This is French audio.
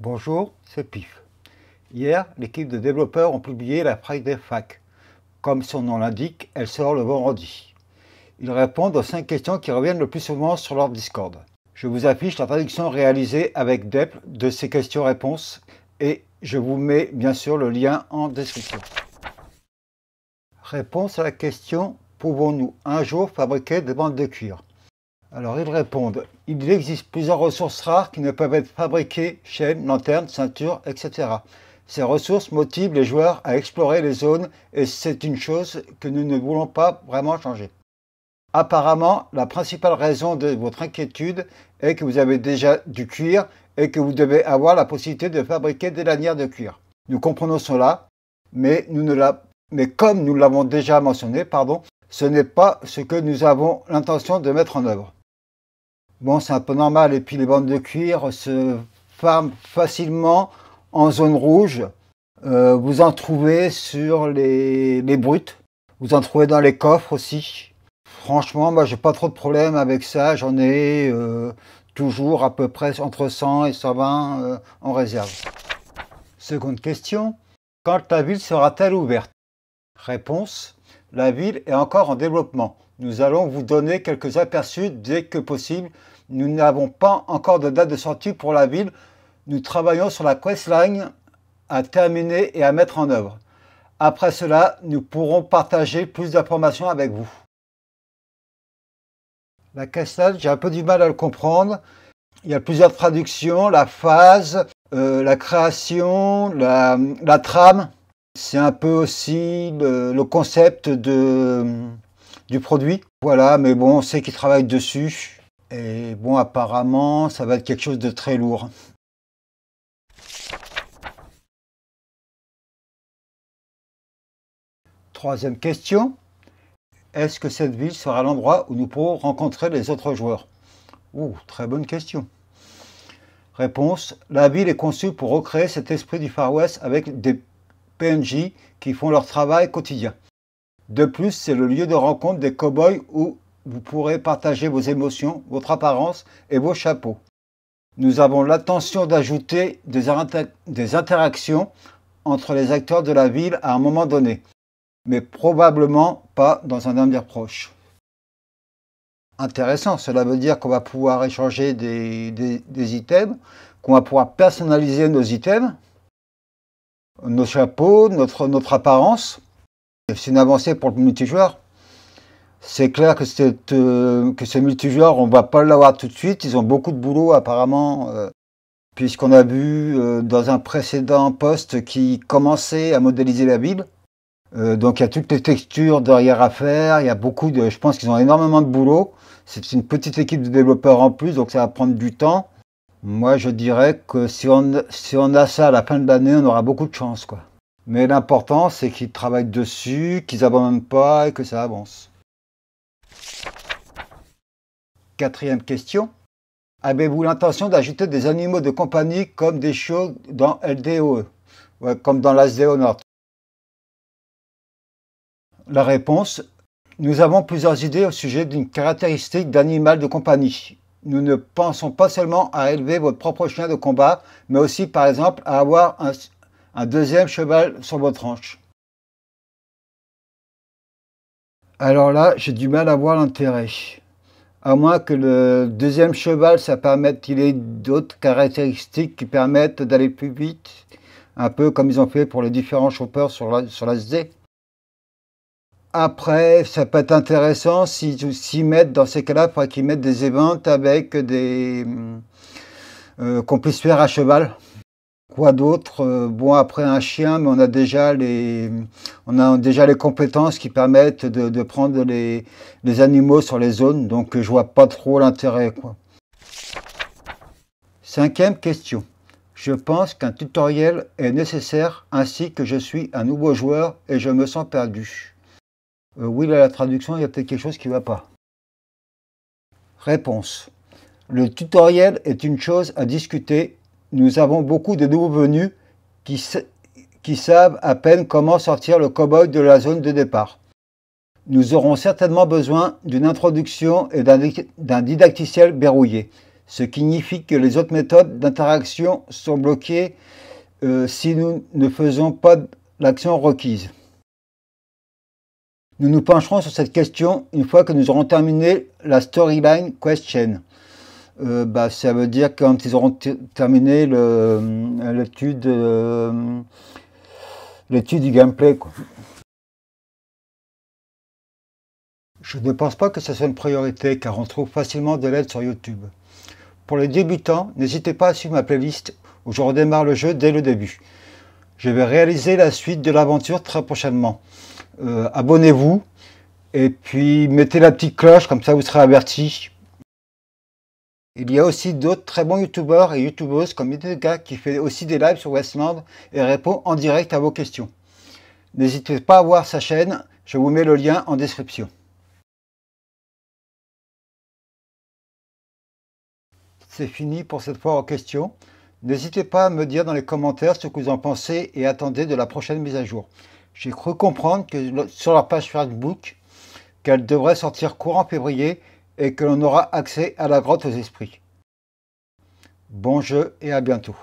Bonjour, c'est Pif. Hier, l'équipe de développeurs ont publié la Friday Fac. Comme son nom l'indique, elle sort le vendredi. Ils répondent aux 5 questions qui reviennent le plus souvent sur leur Discord. Je vous affiche la traduction réalisée avec DEP de ces questions-réponses et je vous mets bien sûr le lien en description. Réponse à la question Pouvons-nous un jour fabriquer des bandes de cuir alors ils répondent, il existe plusieurs ressources rares qui ne peuvent être fabriquées, chaînes, lanternes, ceintures, etc. Ces ressources motivent les joueurs à explorer les zones et c'est une chose que nous ne voulons pas vraiment changer. Apparemment, la principale raison de votre inquiétude est que vous avez déjà du cuir et que vous devez avoir la possibilité de fabriquer des lanières de cuir. Nous comprenons cela, mais, nous ne mais comme nous l'avons déjà mentionné, pardon, ce n'est pas ce que nous avons l'intention de mettre en œuvre bon, c'est un peu normal. Et puis les bandes de cuir se ferment facilement en zone rouge. Euh, vous en trouvez sur les, brutes. Vous en trouvez dans les coffres aussi. Franchement, moi, j'ai pas trop de problèmes avec ça. J'en ai euh, toujours à peu près entre 100 et 120 euh, en réserve. Seconde question. Quand la ville sera-t-elle ouverte Réponse. La ville est encore en développement. Nous allons vous donner quelques aperçus dès que possible. Nous n'avons pas encore de date de sortie pour la ville. Nous travaillons sur la questline à terminer et à mettre en œuvre. Après cela, nous pourrons partager plus d'informations avec vous. La questline, j'ai un peu du mal à le comprendre. Il y a plusieurs traductions, la phase, euh, la création, la, trame. C'est un peu aussi euh, le concept de du produit. Voilà, mais bon, on sait qu'ils travaillent dessus. Et bon, apparemment, ça va être quelque chose de très lourd. Troisième question. Est-ce que cette ville sera l'endroit où nous pourrons rencontrer les autres joueurs Ouh, très bonne question. Réponse. La ville est conçue pour recréer cet esprit du Far West avec des PNJ qui font leur travail quotidien. De plus, c'est le lieu de rencontre des cow-boys où vous pourrez partager vos émotions, votre apparence et vos chapeaux. Nous avons l'intention d'ajouter des, interactions entre les acteurs de la ville à un moment donné, mais probablement pas dans un avenir proche intéressant. Cela veut dire qu'on va pouvoir échanger des, items, qu'on va pouvoir personnaliser nos items, nos chapeaux, notre apparence. C'est une avancée pour le multijoueur. C'est clair que, euh, que ce multijoueur, on ne va pas l'avoir tout de suite. Ils ont beaucoup de boulot apparemment, euh, puisqu'on a vu euh, dans un précédent poste qui commençait à modéliser la Bible. donc il y a toutes les textures derrière à faire. Il y beaucoup de, je pense qu'ils ont énormément de boulot. C'est une petite équipe de développeurs en plus, donc ça va prendre du temps. Moi, je dirais que si on, si on a ça à la fin de l'année, on aura beaucoup de chance, quoi. Mais l'important, c'est qu'ils travaillent dessus, qu'ils n'abandonnent pas et que ça avance. Quatrième question. Avez-vous l'intention d'ajouter des animaux de compagnie comme des chiots dans LDOE, comme dans l'ASDO e Nord La réponse Nous avons plusieurs idées au sujet d'une caractéristique d'animal de compagnie. Nous ne pensons pas seulement à élever votre propre chien de combat, mais aussi par exemple à avoir un, un deuxième cheval sur votre hanche. Alors là, j'ai du mal à voir l'intérêt. À moins que le deuxième cheval, ça permette qu'il ait d'autres caractéristiques qui permettent d'aller plus vite. Un peu comme ils ont fait pour les différents choppers sur la, SD. Après, ça peut être intéressant s'ils s'y mettent dans ces cas-là, pour qu'ils mettent des éventes avec des... Euh, qu'on à cheval d'autres euh, Bon, après un chien, mais on a déjà les, on a déjà les compétences qui permettent de, prendre les, animaux sur les zones, donc je vois pas trop l'intérêt. quoi. Cinquième question. Je pense qu'un tutoriel est nécessaire ainsi que je suis un nouveau joueur et je me sens perdu. Euh, oui, la traduction, il y a peut-être quelque chose qui ne va pas. Réponse. Le tutoriel est une chose à discuter nous avons beaucoup de nouveaux venus qui, savent à peine comment sortir le cow-boy de la zone de départ. Nous aurons certainement besoin d'une introduction et d'un didacticiel verrouillé, ce qui signifie que les autres méthodes d'interaction sont bloquées euh, si nous ne faisons pas l'action requise. Nous nous pencherons sur cette question une fois que nous aurons terminé la storyline question. Euh, bah, ça veut dire quand ils auront terminé euh, euh, l'étude du gameplay. Quoi. Je ne pense pas que ce soit une priorité car on trouve facilement de l'aide sur YouTube. Pour les débutants, n'hésitez pas à suivre ma playlist où je redémarre le jeu dès le début. Je vais réaliser la suite de l'aventure très prochainement. Abonnez-vous et puis mettez la petite cloche comme ça vous serez averti il y a aussi d'autres très bons youtubeurs et youtubeuses comme Iteka qui fait aussi des lives sur Westland et répond en direct à vos questions. N'hésitez pas à voir sa chaîne, je vous mets le lien en description. C'est fini pour cette fois en questions. N'hésitez pas à me dire dans les commentaires ce que vous en pensez et attendez de la prochaine mise à jour. J'ai cru comprendre que sur la page Facebook, qu'elle devrait sortir courant février et que l'on aura accès à la grotte aux esprits. Bon jeu et à bientôt.